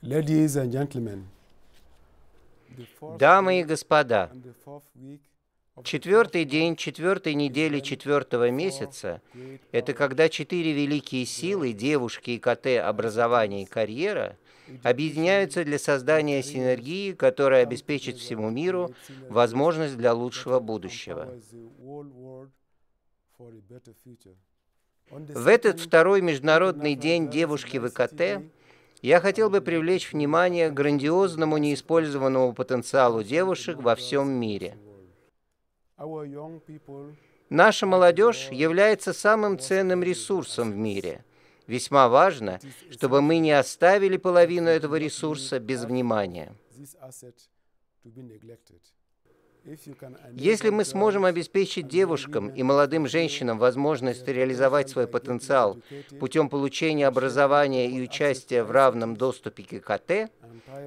Дамы и господа, четвертый день четвертой недели четвертого месяца – это когда четыре великие силы, девушки и КТ образования и карьера, объединяются для создания синергии, которая обеспечит всему миру возможность для лучшего будущего. В этот второй международный день девушки в ВКТ я хотел бы привлечь внимание к грандиозному неиспользованному потенциалу девушек во всем мире. Наша молодежь является самым ценным ресурсом в мире. Весьма важно, чтобы мы не оставили половину этого ресурса без внимания. Если мы uh, сможем обеспечить девушкам и молодым женщинам возможность реализовать свой потенциал путем получения образования и участия в равном доступе к ИКТ,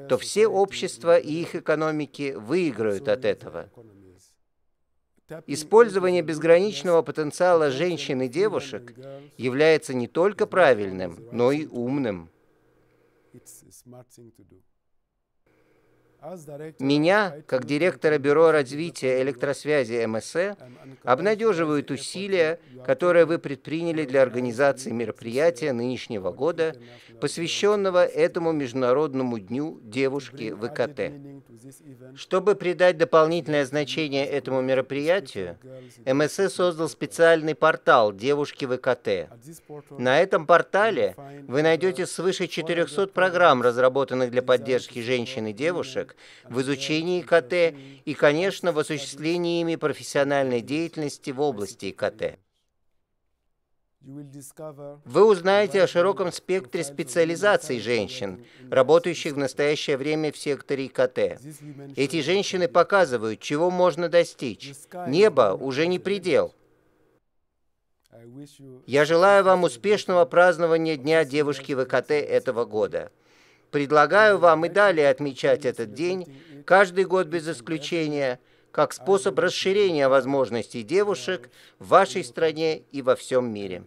то все общества и их экономики выиграют от этого. Использование безграничного потенциала женщин и девушек является не только правильным, но и умным. It's a smart thing to do. Меня, как директора Бюро развития электросвязи МСЭ, обнадеживают усилия, которые вы предприняли для организации мероприятия нынешнего года, посвященного этому Международному дню девушки ВКТ. Чтобы придать дополнительное значение этому мероприятию, МСЭ создал специальный портал «Девушки ВКТ». На этом портале вы найдете свыше 400 программ, разработанных для поддержки женщин и девушек, коллег в изучении ИКТ и, конечно, в осуществлении ими профессиональной деятельности в области ИКТ. Вы узнаете о широком спектре специализаций женщин, работающих в настоящее время в секторе ИКТ. Эти женщины показывают, чего можно достичь. Небо уже не предел. Я желаю вам успешного празднования Дня девушки в ИКТ этого года. Предлагаю вам и далее отмечать этот день, каждый год без исключения, как способ расширения возможностей девушек в вашей стране и во всем мире.